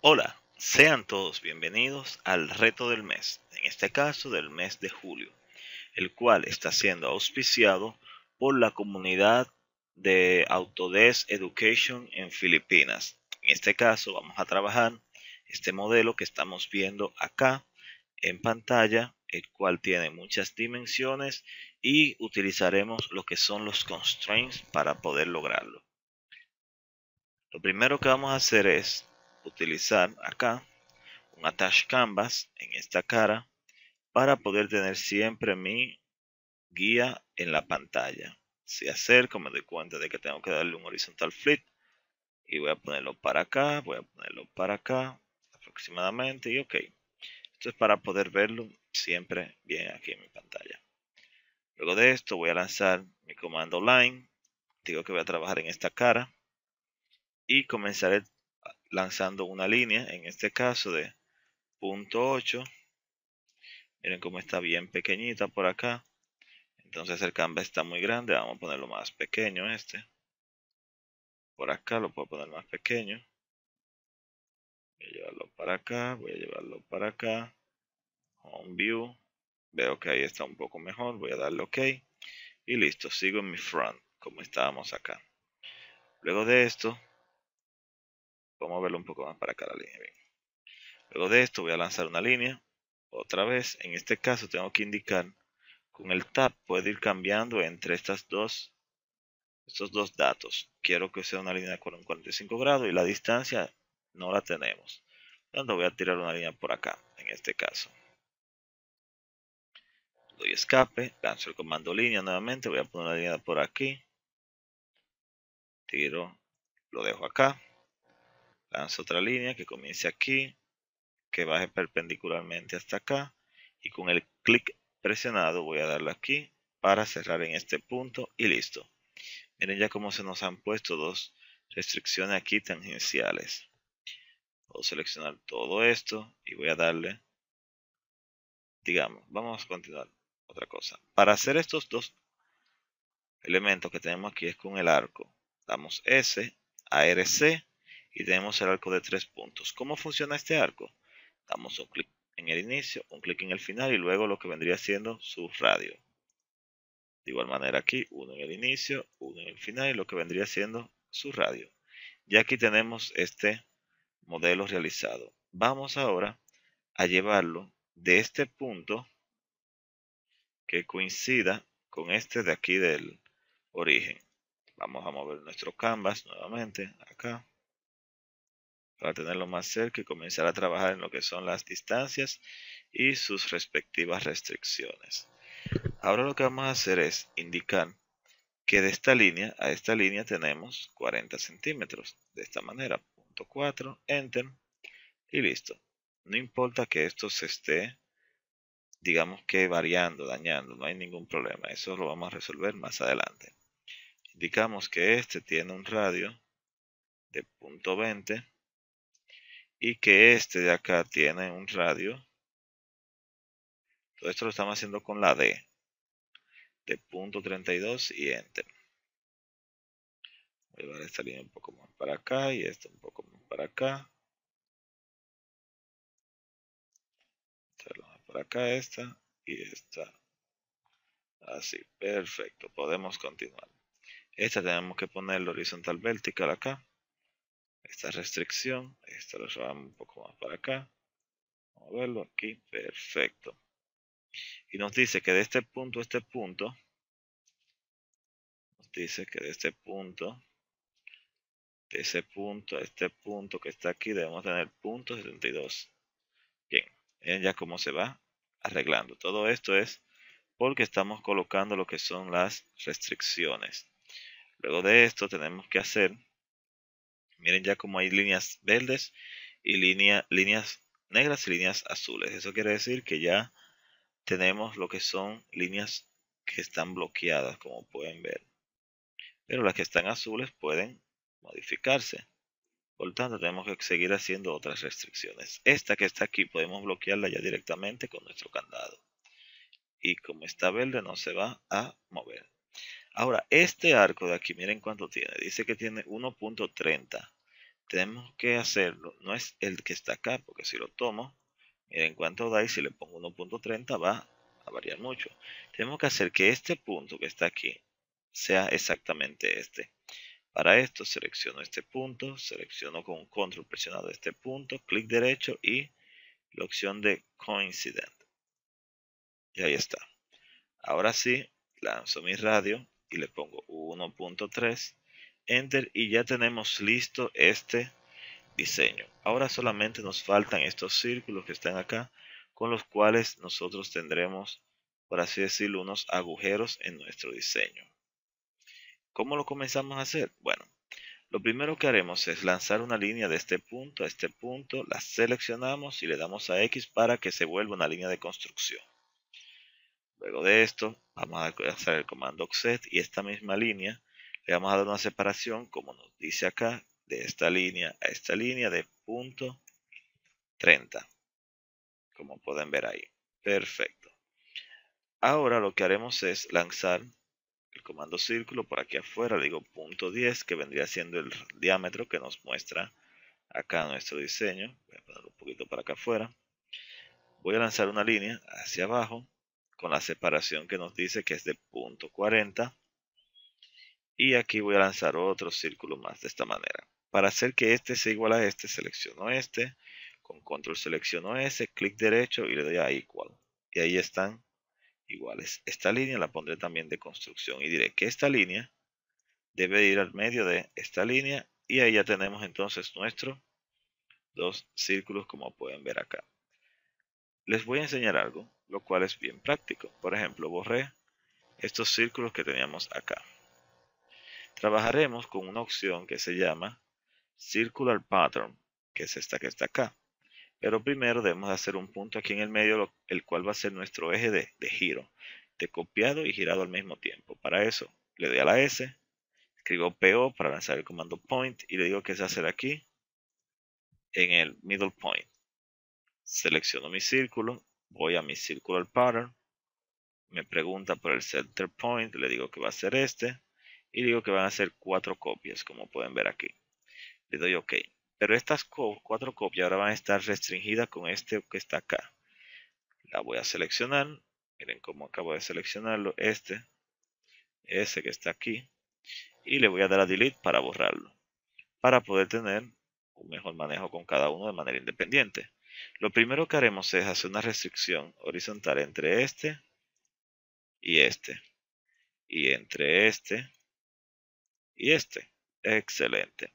Hola, sean todos bienvenidos al reto del mes, en este caso del mes de julio, el cual está siendo auspiciado por la comunidad de Autodesk Education en Filipinas. En este caso vamos a trabajar este modelo que estamos viendo acá en pantalla, el cual tiene muchas dimensiones y utilizaremos lo que son los constraints para poder lograrlo. Lo primero que vamos a hacer es utilizar acá un attach canvas en esta cara para poder tener siempre mi guía en la pantalla. Si acerco me doy cuenta de que tengo que darle un horizontal flip y voy a ponerlo para acá, voy a ponerlo para acá aproximadamente y ok. Esto es para poder verlo siempre bien aquí en mi pantalla. Luego de esto voy a lanzar mi comando line. Digo que voy a trabajar en esta cara y comenzaré lanzando una línea, en este caso de 0.8. Miren cómo está bien pequeñita por acá. Entonces el canvas está muy grande, vamos a ponerlo más pequeño este. Por acá lo puedo poner más pequeño. Voy a llevarlo para acá, voy a llevarlo para acá. Home View. Veo que ahí está un poco mejor, voy a darle OK. Y listo, sigo en mi front, como estábamos acá. Luego de esto, Vamos a verlo un poco más para acá la línea. Luego de esto voy a lanzar una línea. Otra vez, en este caso tengo que indicar con el tab puedo ir cambiando entre estas dos, estos dos datos. Quiero que sea una línea con 45 grados y la distancia no la tenemos. Entonces voy a tirar una línea por acá, en este caso. Doy escape, lanzo el comando línea nuevamente, voy a poner una línea por aquí. Tiro, lo dejo acá Lanzo otra línea que comience aquí, que baje perpendicularmente hasta acá. Y con el clic presionado voy a darle aquí para cerrar en este punto y listo. Miren ya cómo se nos han puesto dos restricciones aquí tangenciales. Puedo seleccionar todo esto y voy a darle, digamos, vamos a continuar otra cosa. Para hacer estos dos elementos que tenemos aquí es con el arco. Damos S, ARC y tenemos el arco de tres puntos. ¿Cómo funciona este arco? Damos un clic en el inicio, un clic en el final y luego lo que vendría siendo su radio. De igual manera aquí, uno en el inicio, uno en el final y lo que vendría siendo su radio. Y aquí tenemos este modelo realizado. Vamos ahora a llevarlo de este punto que coincida con este de aquí del origen. Vamos a mover nuestro canvas nuevamente acá para tenerlo más cerca y comenzar a trabajar en lo que son las distancias y sus respectivas restricciones. Ahora lo que vamos a hacer es indicar que de esta línea a esta línea tenemos 40 centímetros. De esta manera, punto 4, enter y listo. No importa que esto se esté, digamos que variando, dañando, no hay ningún problema. Eso lo vamos a resolver más adelante. Indicamos que este tiene un radio de punto 20 y que este de acá tiene un radio. Todo esto lo estamos haciendo con la D de punto 32 y enter. Voy a llevar esta línea un poco más para acá y esta un poco más para acá. Esta para acá, esta y esta. Así, perfecto, podemos continuar. Esta tenemos que ponerlo horizontal vertical acá esta restricción. Esto lo llevamos un poco más para acá. Vamos a verlo aquí. Perfecto. Y nos dice que de este punto a este punto, nos dice que de este punto, de ese punto a este punto que está aquí, debemos tener punto 72. Bien, miren ya cómo se va arreglando. Todo esto es porque estamos colocando lo que son las restricciones. Luego de esto tenemos que hacer Miren ya como hay líneas verdes y líneas negras y líneas azules. Eso quiere decir que ya tenemos lo que son líneas que están bloqueadas, como pueden ver. Pero las que están azules pueden modificarse. Por lo tanto, tenemos que seguir haciendo otras restricciones. Esta que está aquí podemos bloquearla ya directamente con nuestro candado. Y como está verde, no se va a mover. Ahora, este arco de aquí, miren cuánto tiene. Dice que tiene 1.30. Tenemos que hacerlo. No es el que está acá, porque si lo tomo, miren cuánto da y si le pongo 1.30 va a variar mucho. Tenemos que hacer que este punto que está aquí sea exactamente este. Para esto selecciono este punto, selecciono con control presionado este punto, clic derecho y la opción de coincident. Y ahí está. Ahora sí, lanzo mi radio y le pongo 1.3, enter y ya tenemos listo este diseño. Ahora solamente nos faltan estos círculos que están acá con los cuales nosotros tendremos, por así decirlo, unos agujeros en nuestro diseño. ¿Cómo lo comenzamos a hacer? Bueno, lo primero que haremos es lanzar una línea de este punto a este punto, la seleccionamos y le damos a X para que se vuelva una línea de construcción. Luego de esto, vamos a hacer el comando offset y esta misma línea le vamos a dar una separación, como nos dice acá, de esta línea a esta línea de punto 30. Como pueden ver ahí. Perfecto. Ahora lo que haremos es lanzar el comando círculo por aquí afuera, le digo punto 10, que vendría siendo el diámetro que nos muestra acá nuestro diseño. Voy a ponerlo un poquito para acá afuera. Voy a lanzar una línea hacia abajo con la separación que nos dice que es de punto 40 y aquí voy a lanzar otro círculo más de esta manera para hacer que este sea igual a este selecciono este con control selecciono ese clic derecho y le doy a igual y ahí están iguales esta línea la pondré también de construcción y diré que esta línea debe ir al medio de esta línea y ahí ya tenemos entonces nuestros dos círculos como pueden ver acá les voy a enseñar algo lo cual es bien práctico. Por ejemplo, borré estos círculos que teníamos acá. Trabajaremos con una opción que se llama Circular Pattern, que es esta que está acá. Pero primero debemos hacer un punto aquí en el medio, el cual va a ser nuestro eje de, giro, de copiado y girado al mismo tiempo. Para eso le doy a la S, escribo PO para lanzar el comando point y le digo que se hacer aquí en el middle point. Selecciono mi círculo Voy a mi circular pattern. Me pregunta por el center point. Le digo que va a ser este. Y digo que van a ser cuatro copias, como pueden ver aquí. Le doy OK. Pero estas cuatro copias ahora van a estar restringidas con este que está acá. La voy a seleccionar. Miren cómo acabo de seleccionarlo. Este. Ese que está aquí. Y le voy a dar a delete para borrarlo. Para poder tener un mejor manejo con cada uno de manera independiente. Lo primero que haremos es hacer una restricción horizontal entre este y este. Y entre este y este. Excelente.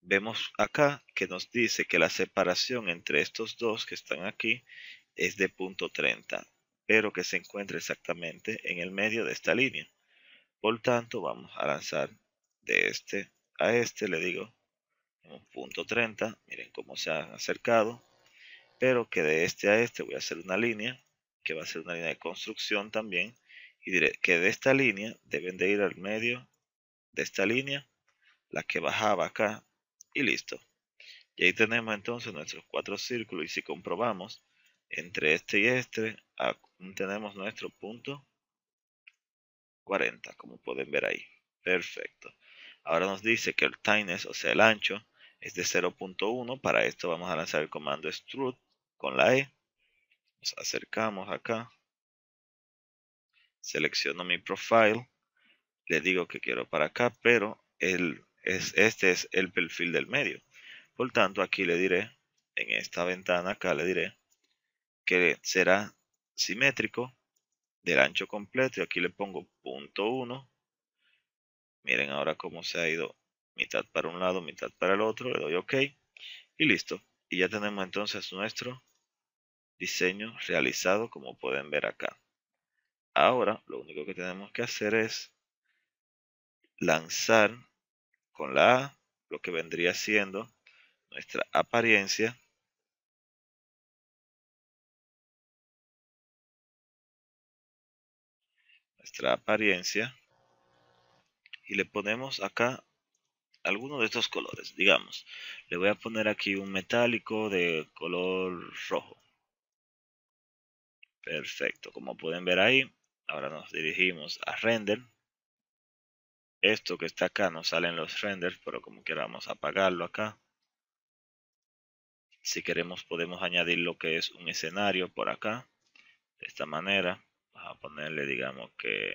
Vemos acá que nos dice que la separación entre estos dos que están aquí es de punto 30, pero que se encuentra exactamente en el medio de esta línea. Por tanto, vamos a lanzar de este a este, le digo un punto 30, miren cómo se han acercado, pero que de este a este voy a hacer una línea, que va a ser una línea de construcción también, y diré que de esta línea deben de ir al medio de esta línea, la que bajaba acá, y listo. Y ahí tenemos entonces nuestros cuatro círculos, y si comprobamos, entre este y este, tenemos nuestro punto 40, como pueden ver ahí. Perfecto. Ahora nos dice que el tightness, o sea, el ancho, es de 0.1. Para esto vamos a lanzar el comando strut con la E. Nos acercamos acá. Selecciono mi profile. Le digo que quiero para acá, pero este es el perfil del medio. Por tanto, aquí le diré, en esta ventana acá le diré, que será simétrico del ancho completo. Y aquí le pongo punto Miren ahora cómo se ha ido mitad para un lado, mitad para el otro. Le doy OK y listo. Y ya tenemos entonces nuestro diseño realizado como pueden ver acá. Ahora lo único que tenemos que hacer es lanzar con la A lo que vendría siendo nuestra apariencia nuestra apariencia y le ponemos acá alguno de estos colores. Digamos, le voy a poner aquí un metálico de color rojo. Perfecto, como pueden ver ahí, ahora nos dirigimos a render. Esto que está acá nos salen los renders, pero como queramos apagarlo acá. Si queremos podemos añadir lo que es un escenario por acá. De esta manera, vamos a ponerle digamos que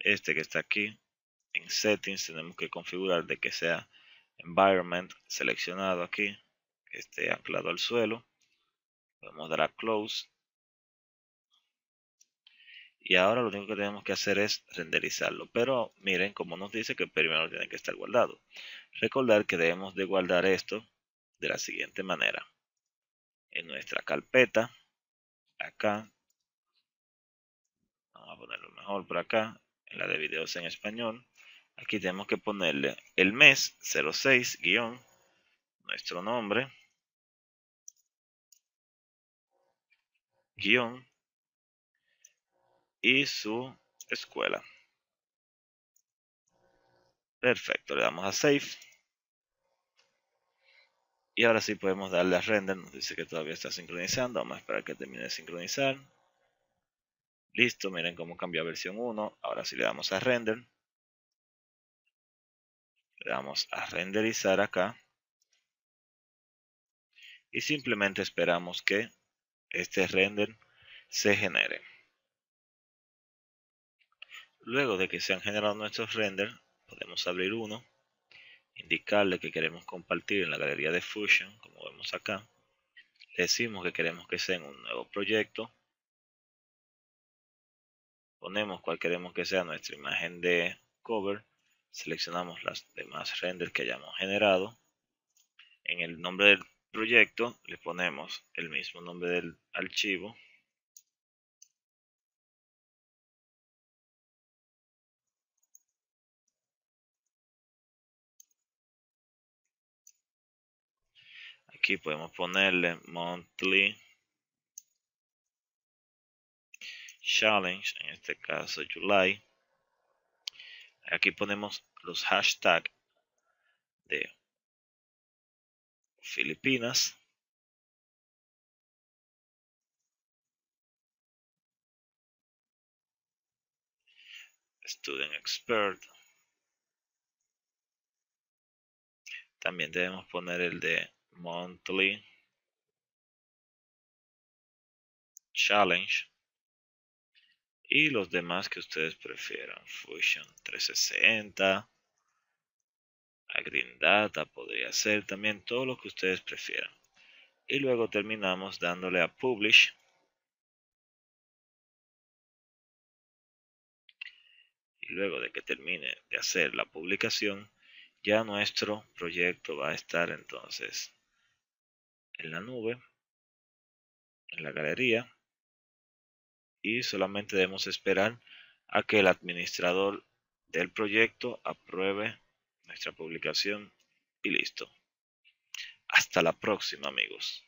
este que está aquí. En settings tenemos que configurar de que sea environment seleccionado aquí, que esté anclado al suelo. Podemos dar a close. Y ahora lo único que tenemos que hacer es renderizarlo. Pero miren como nos dice que primero tiene que estar guardado. Recordar que debemos de guardar esto de la siguiente manera. En nuestra carpeta, acá, vamos a ponerlo mejor por acá, en la de videos en español, aquí tenemos que ponerle el mes 06 guión nuestro nombre guión y su escuela. Perfecto, le damos a Save. Y ahora sí podemos darle a Render, nos dice que todavía está sincronizando, vamos a esperar que termine de sincronizar. Listo, miren cómo cambió a versión 1. Ahora si sí le damos a render. Le damos a renderizar acá. Y simplemente esperamos que este render se genere. Luego de que se han generado nuestros renders, podemos abrir uno, indicarle que queremos compartir en la galería de Fusion, como vemos acá. Le decimos que queremos que sea en un nuevo proyecto ponemos cual queremos que sea nuestra imagen de cover, seleccionamos las demás renders que hayamos generado, en el nombre del proyecto le ponemos el mismo nombre del archivo, aquí podemos ponerle monthly challenge, en este caso July. Aquí ponemos los hashtags de Filipinas. Student Expert. También debemos poner el de Monthly Challenge y los demás que ustedes prefieran. Fusion 360, a Green Data podría ser también, todo lo que ustedes prefieran. Y luego terminamos dándole a Publish. Y luego de que termine de hacer la publicación, ya nuestro proyecto va a estar entonces en la nube, en la galería y solamente debemos esperar a que el administrador del proyecto apruebe nuestra publicación y listo. Hasta la próxima amigos.